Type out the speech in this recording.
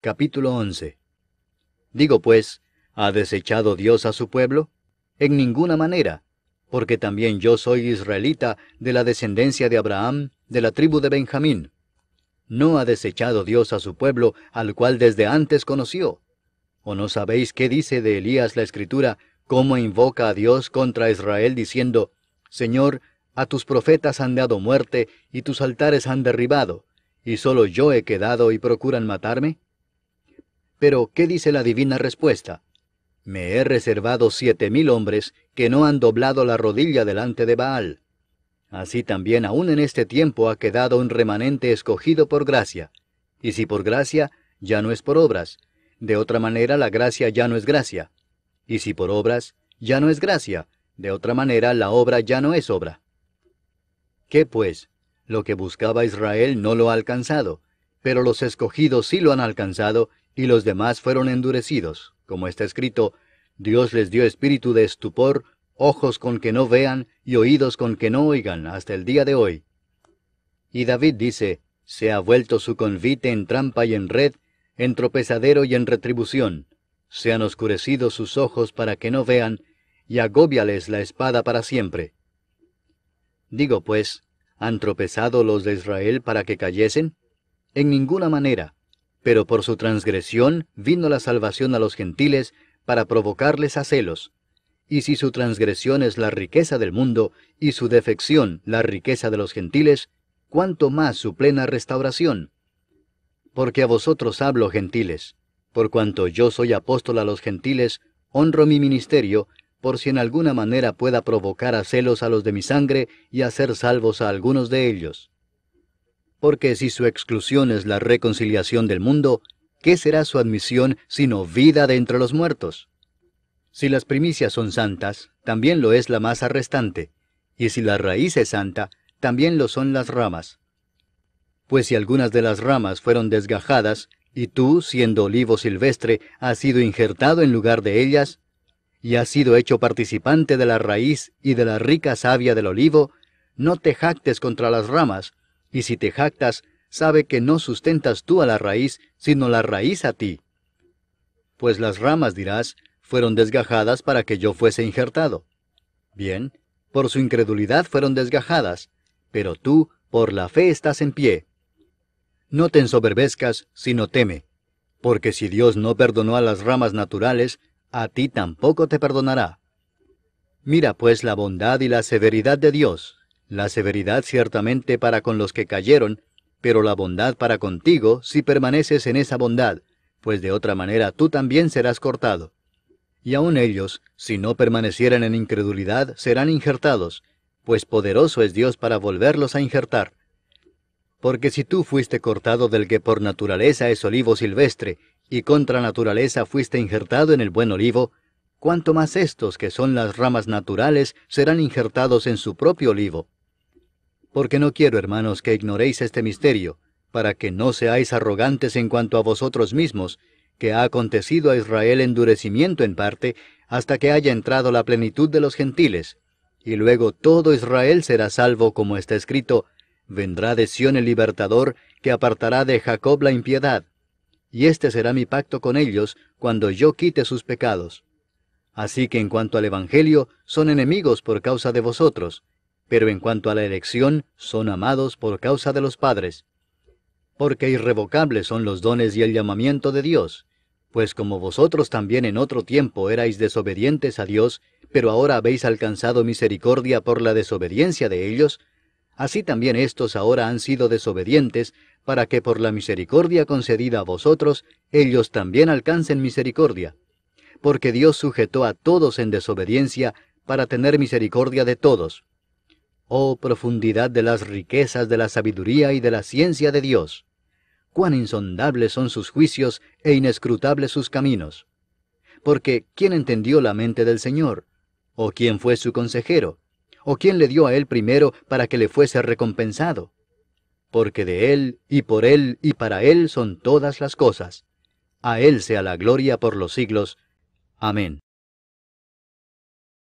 Capítulo 11. Digo pues, ¿ha desechado Dios a su pueblo? En ninguna manera, porque también yo soy israelita de la descendencia de Abraham, de la tribu de Benjamín. No ha desechado Dios a su pueblo, al cual desde antes conoció. ¿O no sabéis qué dice de Elías la escritura, cómo invoca a Dios contra Israel diciendo, Señor, a tus profetas han dado muerte y tus altares han derribado, y solo yo he quedado y procuran matarme? Pero, ¿qué dice la divina respuesta? Me he reservado siete mil hombres que no han doblado la rodilla delante de Baal. Así también aún en este tiempo ha quedado un remanente escogido por gracia. Y si por gracia, ya no es por obras. De otra manera la gracia ya no es gracia. Y si por obras, ya no es gracia. De otra manera la obra ya no es obra. ¿Qué pues? Lo que buscaba Israel no lo ha alcanzado, pero los escogidos sí lo han alcanzado y los demás fueron endurecidos, como está escrito, Dios les dio espíritu de estupor, ojos con que no vean y oídos con que no oigan hasta el día de hoy. Y David dice, se ha vuelto su convite en trampa y en red, en tropezadero y en retribución. Se han oscurecido sus ojos para que no vean, y agobiales la espada para siempre. Digo pues, ¿han tropezado los de Israel para que cayesen? En ninguna manera pero por su transgresión vino la salvación a los gentiles para provocarles a celos. Y si su transgresión es la riqueza del mundo, y su defección la riqueza de los gentiles, cuánto más su plena restauración. Porque a vosotros hablo, gentiles, por cuanto yo soy apóstol a los gentiles, honro mi ministerio, por si en alguna manera pueda provocar a celos a los de mi sangre y hacer salvos a algunos de ellos porque si su exclusión es la reconciliación del mundo, ¿qué será su admisión sino vida de entre los muertos? Si las primicias son santas, también lo es la masa restante, y si la raíz es santa, también lo son las ramas. Pues si algunas de las ramas fueron desgajadas, y tú, siendo olivo silvestre, has sido injertado en lugar de ellas, y has sido hecho participante de la raíz y de la rica savia del olivo, no te jactes contra las ramas, y si te jactas, sabe que no sustentas tú a la raíz, sino la raíz a ti. Pues las ramas, dirás, fueron desgajadas para que yo fuese injertado. Bien, por su incredulidad fueron desgajadas, pero tú por la fe estás en pie. No te ensoberbezcas, sino teme, porque si Dios no perdonó a las ramas naturales, a ti tampoco te perdonará. Mira pues la bondad y la severidad de Dios, la severidad ciertamente para con los que cayeron, pero la bondad para contigo si permaneces en esa bondad, pues de otra manera tú también serás cortado. Y aun ellos, si no permanecieran en incredulidad, serán injertados, pues poderoso es Dios para volverlos a injertar. Porque si tú fuiste cortado del que por naturaleza es olivo silvestre, y contra naturaleza fuiste injertado en el buen olivo, cuanto más estos que son las ramas naturales serán injertados en su propio olivo porque no quiero, hermanos, que ignoréis este misterio, para que no seáis arrogantes en cuanto a vosotros mismos, que ha acontecido a Israel endurecimiento en parte, hasta que haya entrado la plenitud de los gentiles, y luego todo Israel será salvo como está escrito, vendrá de Sión el libertador, que apartará de Jacob la impiedad. Y este será mi pacto con ellos, cuando yo quite sus pecados. Así que en cuanto al Evangelio, son enemigos por causa de vosotros, pero en cuanto a la elección, son amados por causa de los padres. Porque irrevocables son los dones y el llamamiento de Dios, pues como vosotros también en otro tiempo erais desobedientes a Dios, pero ahora habéis alcanzado misericordia por la desobediencia de ellos, así también estos ahora han sido desobedientes, para que por la misericordia concedida a vosotros, ellos también alcancen misericordia. Porque Dios sujetó a todos en desobediencia, para tener misericordia de todos Oh profundidad de las riquezas de la sabiduría y de la ciencia de Dios. Cuán insondables son sus juicios e inescrutables sus caminos. Porque ¿quién entendió la mente del Señor? ¿O quién fue su consejero? ¿O quién le dio a él primero para que le fuese recompensado? Porque de él, y por él, y para él son todas las cosas. A él sea la gloria por los siglos. Amén.